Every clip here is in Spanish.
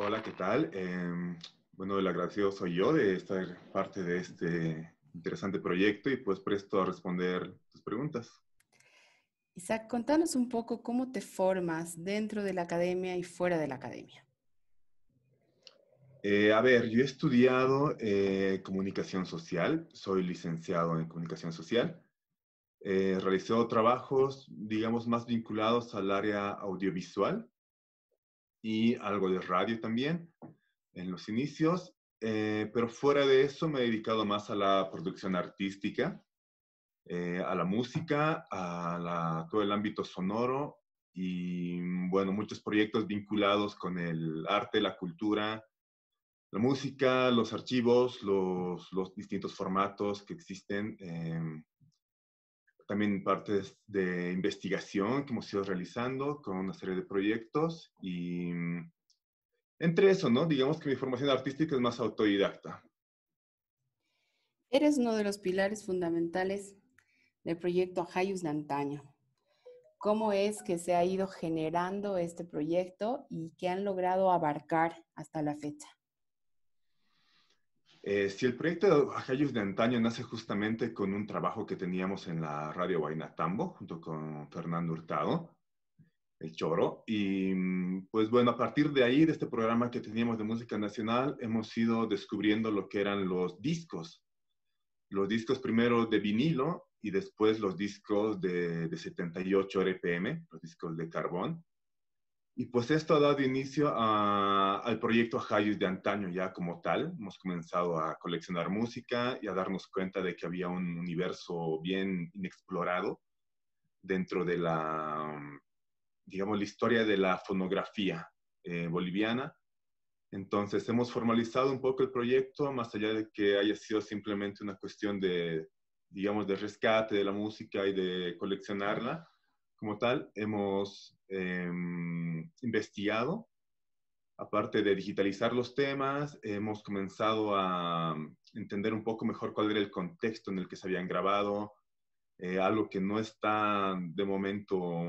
Hola, ¿qué tal? Em, bueno, el agradecido soy yo de estar parte de este interesante proyecto y pues presto a responder tus preguntas. Isaac, contanos un poco cómo te formas dentro de la academia y fuera de la academia. Eh, a ver, yo he estudiado eh, comunicación social, soy licenciado en comunicación social. Eh, trabajos, digamos, más vinculados al área audiovisual, y algo de radio también en los inicios, eh, pero fuera de eso me he dedicado más a la producción artística, eh, a la música, a todo el ámbito sonoro y, bueno, muchos proyectos vinculados con el arte, la cultura, la música, los archivos, los, distintos formatos que existen. Em, también partes de investigación que hemos ido realizando con una serie de proyectos y mm, entre eso, ¿no? Digamos que mi formación artística es más autodidacta. Eres uno de los pilares fundamentales del proyecto Hayus de antaño. ¿Cómo es que se ha ido generando este proyecto y qué han logrado abarcar hasta la fecha? Eh, si el proyecto Ajayus de Antaño nace justamente con un trabajo que teníamos en la radio Tambo, junto con Fernando Hurtado, el Choro, y mm, pues bueno, a partir de ahí, de este programa que teníamos de música nacional, hemos ido descubriendo lo que eran los discos. Los discos primero de vinilo y después los discos de, de 78 RPM, los discos de carbón. Y pues esto ha dado inicio al proyecto Hayus de antaño ya como tal. Hemos comenzado a coleccionar música y a darnos cuenta de que había un universo bien inexplorado dentro de la, mm, digamos, la historia de la fonografía eh, boliviana. Entonces hemos formalizado un poco el proyecto, más allá de que haya sido simplemente una cuestión de, digamos, de rescate de la música y de coleccionarla como tal, hemos em, investigado, aparte de digitalizar los temas, hemos comenzado a entender un poco mejor cuál era el contexto en el que se habían grabado, eh, algo que no está de momento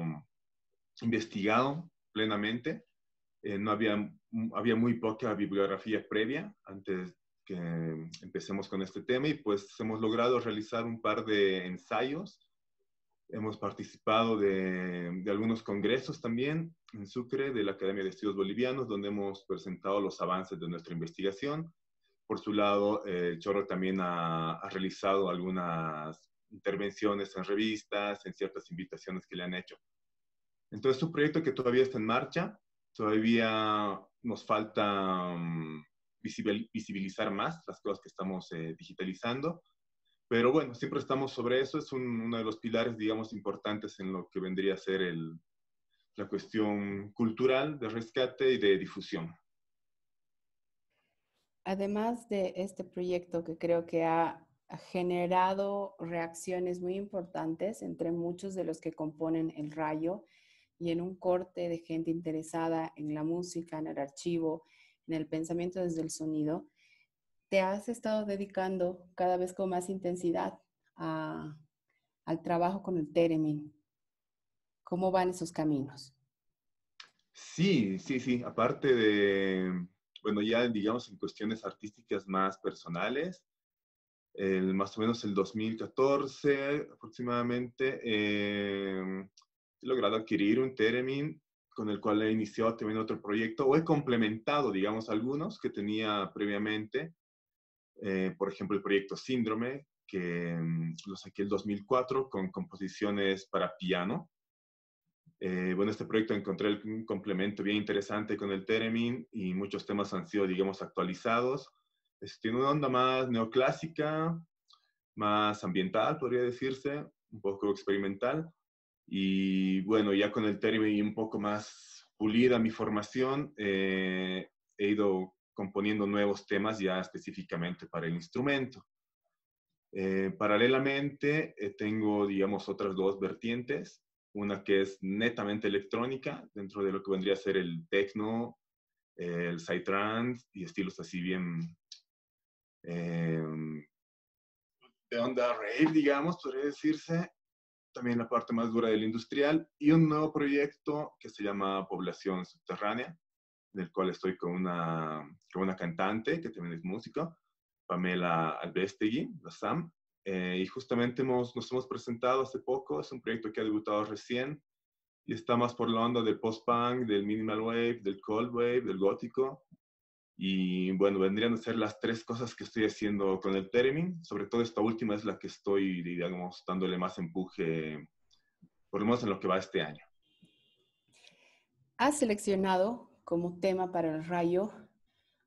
investigado plenamente. Eh, no había, mm, había muy poca bibliografía previa antes que empecemos con este tema y pues hemos logrado realizar un par de ensayos Hemos participado de, algunos congresos también en Sucre de la Academia de Estudios Bolivianos, donde hemos presentado los avances de nuestra investigación. Por su lado, eh, Chorro también ha, realizado algunas intervenciones en revistas, en ciertas invitaciones que le han hecho. Entonces, es un proyecto que todavía está en marcha, todavía nos falta mm, visibilizar más las cosas que estamos eh, digitalizando pero bueno, siempre estamos sobre eso, es uno de los pilares, digamos, importantes en lo que vendría a ser el, la cuestión cultural de rescate y de difusión. Además de este proyecto que creo que ha generado reacciones muy importantes entre muchos de los que componen el rayo y en un corte de gente interesada en la música, en el archivo, en el pensamiento desde el sonido, te has estado dedicando cada vez con más intensidad al trabajo con el Teremin. ¿Cómo van esos caminos? Sí, sí, sí. Aparte de, bueno, ya digamos en cuestiones artísticas más personales, más o menos el 2014 aproximadamente, em, he logrado adquirir un Teremin con el cual he iniciado también otro proyecto o he complementado, digamos, algunos que tenía previamente. Eh, por ejemplo, el proyecto Síndrome, que mm, lo saqué el 2004 con composiciones para piano. Eh, bueno, este proyecto encontré un complemento bien interesante con el Teremin y muchos temas han sido, digamos, actualizados. tiene una onda más neoclásica, más ambiental, podría decirse, un poco experimental. Y bueno, ya con el y un poco más pulida mi formación, eh, he ido componiendo nuevos temas ya específicamente para el instrumento. Eh, paralelamente, eh, tengo, digamos, otras dos vertientes. Una que es netamente electrónica, dentro de lo que vendría a ser el techno, el psytrance y estilos así bien em, de onda rave, digamos, podría decirse. También la parte más dura del industrial y un nuevo proyecto que se llama Población Subterránea, en cual estoy con una, una cantante que también es música, Pamela Albestegui, la SAM, eh, y justamente nos hemos presentado hace poco, es un proyecto que ha debutado recién y está más por la onda del post-punk, del minimal wave, del cold wave, del gótico. Y bueno, vendrían a ser las tres cosas que estoy haciendo con el término. Sobre todo esta última es la que estoy, digamos, dándole más empuje, por lo menos en lo que va este año. ha seleccionado como tema para el rayo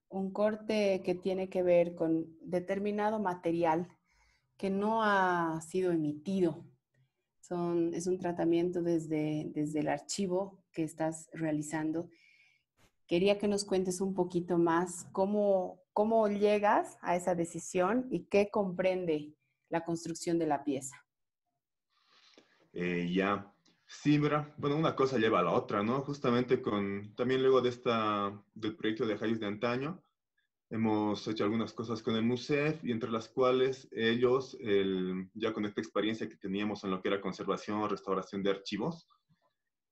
un corte que tiene que ver con determinado material que no ha sido emitido. Son, es un tratamiento desde, desde el archivo que estás realizando. Quería que nos cuentes un poquito más cómo, cómo llegas a esa decisión y qué comprende la construcción de la pieza. Eh, ya, Sí, mira, bueno, una cosa lleva a la otra, ¿no? Justamente con, también luego de esta, del proyecto de Hayes de antaño, hemos hecho algunas cosas con el MUSEF y entre las cuales ellos, ya con esta experiencia que teníamos en lo que era conservación, o restauración de archivos,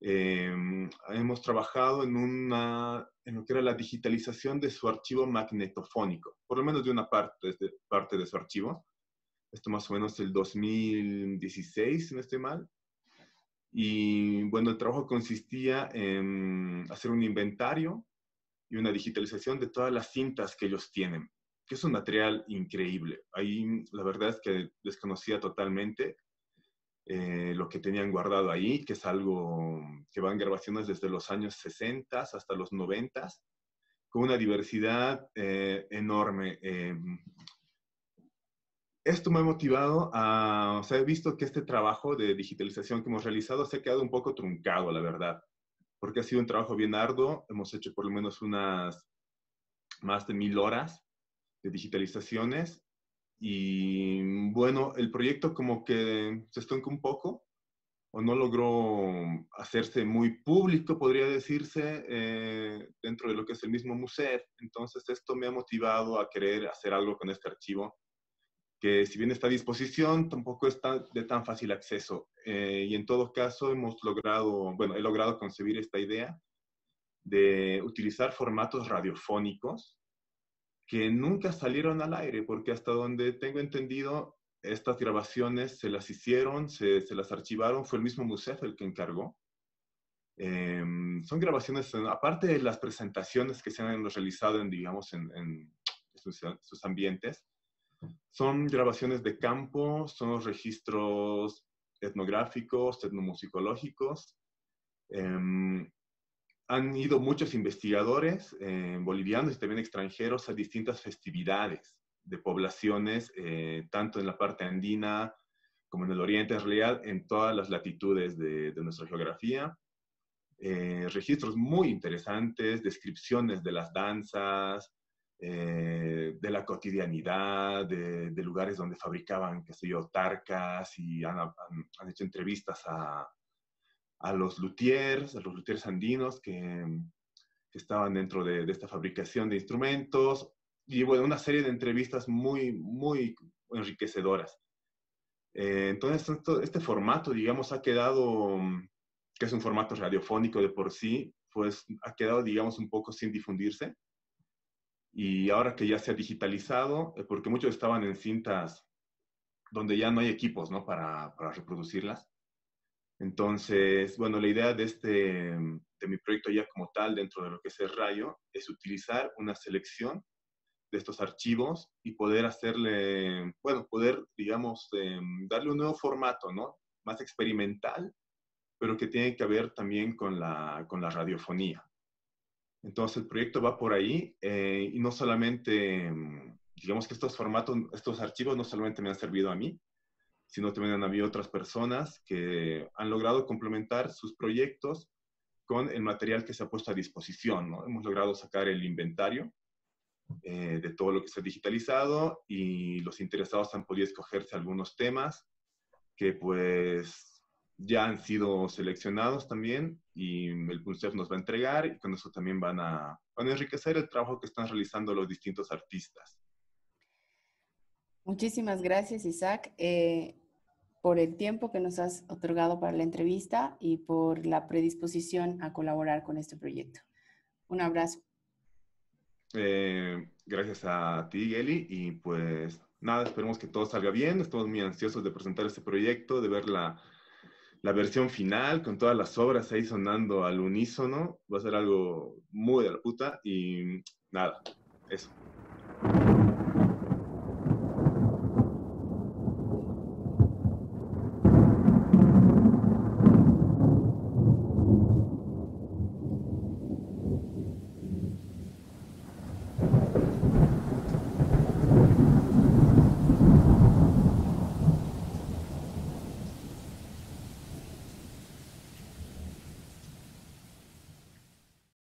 em, hemos trabajado en, una, en lo que era la digitalización de su archivo magnetofónico, por lo menos de una parte, de, parte de su archivo. Esto más o menos el 2016, si no estoy mal. Y bueno, el trabajo consistía en hacer un inventario y una digitalización de todas las cintas que ellos tienen, que es un material increíble. Ahí mm, la verdad es que desconocía totalmente eh, lo que tenían guardado ahí, que es algo mm, que van grabaciones desde los años 60 hasta los 90, con una diversidad eh, enorme. Eh, esto me ha motivado a, o sea, he visto que este trabajo de digitalización que hemos realizado se ha quedado un poco truncado, la verdad, porque ha sido un trabajo bien arduo, hemos hecho por lo menos unas más de mil horas de digitalizaciones y bueno, el proyecto como que se estancó un poco o no logró hacerse muy público, podría decirse, eh, dentro de lo que es el mismo museo. Entonces esto me ha motivado a querer hacer algo con este archivo que si bien está a disposición, tampoco está de tan fácil acceso. Eh, y en todo caso, hemos logrado, bueno, he logrado concebir esta idea de utilizar formatos radiofónicos que nunca salieron al aire, porque hasta donde tengo entendido, estas grabaciones se las hicieron, se, se las archivaron, fue el mismo Musef el que encargó. Eh, son grabaciones, aparte de las presentaciones que se han realizado en, digamos, en, sus ambientes, son grabaciones de campo, son registros etnográficos, etnomusicológicos. Em, han ido muchos investigadores em, bolivianos y también extranjeros a distintas festividades de poblaciones, eh, tanto en la parte andina como en el oriente, en en todas las latitudes de, nuestra geografía. Eh, registros muy interesantes, descripciones de las danzas, eh, de la cotidianidad, de, lugares donde fabricaban, qué sé yo, tarcas y han, hecho entrevistas a, los luthiers, a los luthiers andinos que, estaban dentro de, esta fabricación de instrumentos y bueno, una serie de entrevistas muy, muy enriquecedoras. Eh, entonces, este formato, digamos, ha quedado, mm, que es un formato radiofónico de por sí, pues ha quedado, digamos, un poco sin difundirse. Y ahora que ya se ha digitalizado, eh, porque muchos estaban en cintas donde ya no hay equipos ¿no? Para, para reproducirlas. Entonces, bueno, la idea de, este, de mi proyecto ya como tal, dentro de lo que es el rayo, es utilizar una selección de estos archivos y poder hacerle, bueno, poder, digamos, eh, darle un nuevo formato, ¿no? Más experimental, pero que tiene que ver también con la, con la radiofonía. Entonces el proyecto va por ahí eh, y no solamente, mm, digamos que estos formatos, estos archivos no solamente me han servido a mí, sino también han habido otras personas que han logrado complementar sus proyectos con el material que se ha puesto a disposición. Hemos logrado sacar el inventario eh, de todo lo que se ha digitalizado y los interesados han podido escogerse algunos temas que pues ya han sido seleccionados también y el PUNCEF nos va a entregar y con eso también van a, enriquecer el trabajo que están realizando los distintos artistas. Muchísimas gracias, Isaac, eh, por el tiempo que nos has otorgado para la entrevista y por la predisposición a colaborar con este proyecto. Un abrazo. Eh, gracias a ti, Eli, y pues nada, esperemos que todo salga bien. Estamos muy ansiosos de presentar este proyecto, de ver la, la versión final con todas las obras ahí sonando al unísono. Va a ser algo muy de la puta y nada, eso.